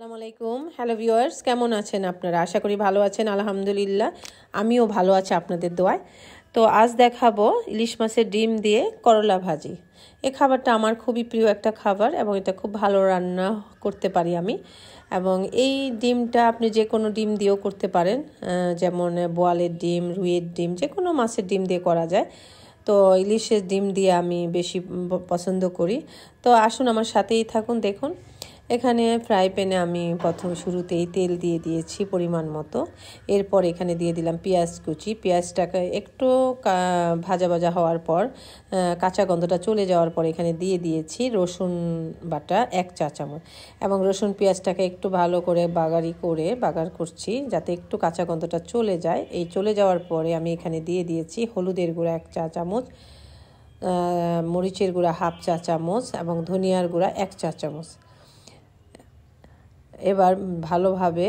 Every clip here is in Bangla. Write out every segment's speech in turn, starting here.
আসসালামু আলাইকুম হ্যালো ভিউয়ার্স কেমন আছেন আপনারা আশা করি ভালো আছেন আলহামদুলিল্লাহ আমিও ভালো আছি আপনাদের দোয়ায় তো আজ দেখাবো ইলিশ মাছের ডিম দিয়ে করলা ভাজি এ খাবারটা আমার খুবই প্রিয় একটা খাবার এবং এটা খুব ভালো রান্না করতে পারি আমি এবং এই ডিমটা আপনি যে কোনো ডিম দিয়েও করতে পারেন যেমন বোয়ালের ডিম রুইয়ের ডিম যে কোনো মাছের ডিম দিয়ে করা যায় তো ইলিশের ডিম দিয়ে আমি বেশি পছন্দ করি তো আসুন আমার সাথেই থাকুন দেখুন এখানে ফ্রাই প্যানে আমি প্রথম শুরুতেই তেল দিয়ে দিয়েছি পরিমাণ মতো এরপর এখানে দিয়ে দিলাম পেঁয়াজ কুচি পেঁয়াজটাকে একটু ভাজা ভাজা হওয়ার পর কাঁচা গন্ধটা চলে যাওয়ার পর এখানে দিয়ে দিয়েছি রসুন বাটা এক চা চামচ এবং রসুন পেঁয়াজটাকে একটু ভালো করে বাগারি করে বাগার করছি যাতে একটু কাঁচা গন্ধটা চলে যায় এই চলে যাওয়ার পরে আমি এখানে দিয়ে দিয়েছি হলুদের গুঁড়া এক চা চামচ মরিচের গুঁড়া হাফ চা চামচ এবং ধনিয়ার গুঁড়া এক চা চামচ এবার ভালোভাবে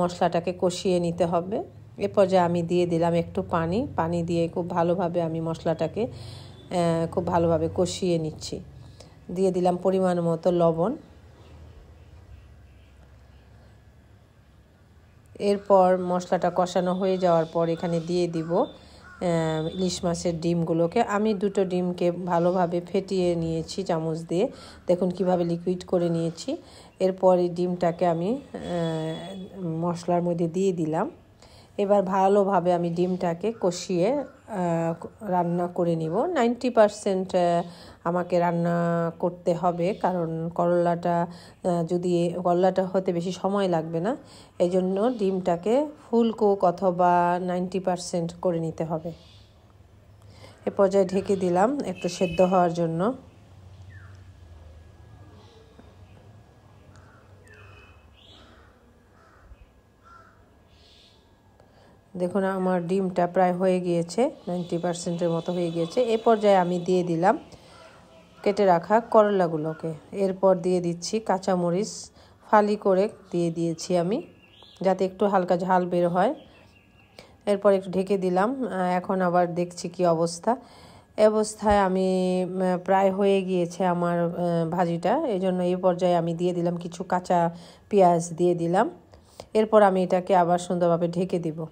মশলাটাকে কষিয়ে নিতে হবে এ পর্যায়ে আমি দিয়ে দিলাম একটু পানি পানি দিয়ে খুব ভালোভাবে আমি মশলাটাকে খুব ভালোভাবে কষিয়ে নিচ্ছি দিয়ে দিলাম পরিমাণ মতো লবণ এরপর মশলাটা কষানো হয়ে যাওয়ার পর এখানে দিয়ে দিব ইলিশ মাছের ডিমগুলোকে আমি দুটো ডিমকে ভালোভাবে ফেটিয়ে নিয়েছি চামচ দিয়ে দেখুন কিভাবে লিকুইড করে নিয়েছি এরপরে ডিমটাকে আমি মশলার মধ্যে দিয়ে দিলাম এবার ভালোভাবে আমি ডিমটাকে কষিয়ে রান্না করে নিব নাইনটি পারসেন্ট আমাকে রান্না করতে হবে কারণ করলাটা যদি করলাটা হতে বেশি সময় লাগবে না এই জন্য ডিমটাকে ফুল কুক অথবা নাইনটি পারসেন্ট করে নিতে হবে এ পর্যায়ে ঢেকে দিলাম একটু সেদ্ধ হওয়ার জন্য দেখুন আমার ডিমটা প্রায় হয়ে গিয়েছে নাইনটি পারসেন্টের মতো হয়ে গিয়েছে এ পর্যায়ে আমি দিয়ে দিলাম কেটে রাখা করলাগুলোকে এরপর দিয়ে দিচ্ছি কাঁচামরিচ ফালি করে দিয়ে দিয়েছি আমি যাতে একটু হালকা ঝাল বের হয় এরপর একটু ঢেকে দিলাম এখন আবার দেখছি কি অবস্থা অবস্থায় আমি প্রায় হয়ে গিয়েছে আমার ভাজিটা এই জন্য এই পর্যায়ে আমি দিয়ে দিলাম কিছু কাঁচা পেঁয়াজ দিয়ে দিলাম এরপর আমি এটাকে আবার সুন্দরভাবে ঢেকে দেবো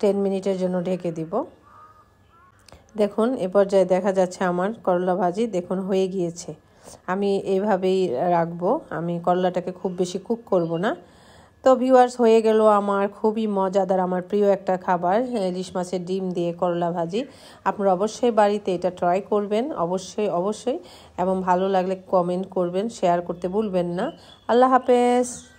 টেন মিনিটের জন্য ঢেকে দিব দেখুন এ পর্যায়ে দেখা যাচ্ছে আমার করলা ভাজি দেখুন হয়ে গিয়েছে আমি এইভাবেই রাখবো আমি করলাটাকে খুব বেশি কুক করব না তো ভিউয়ার্স হয়ে গেল আমার খুবই মজাদার আমার প্রিয় একটা খাবার ইলিশ মাছের ডিম দিয়ে করলা ভাজি আপনারা অবশ্যই বাড়িতে এটা ট্রাই করবেন অবশ্যই অবশ্যই এবং ভালো লাগলে কমেন্ট করবেন শেয়ার করতে ভুলবেন না আল্লাহ হাফেজ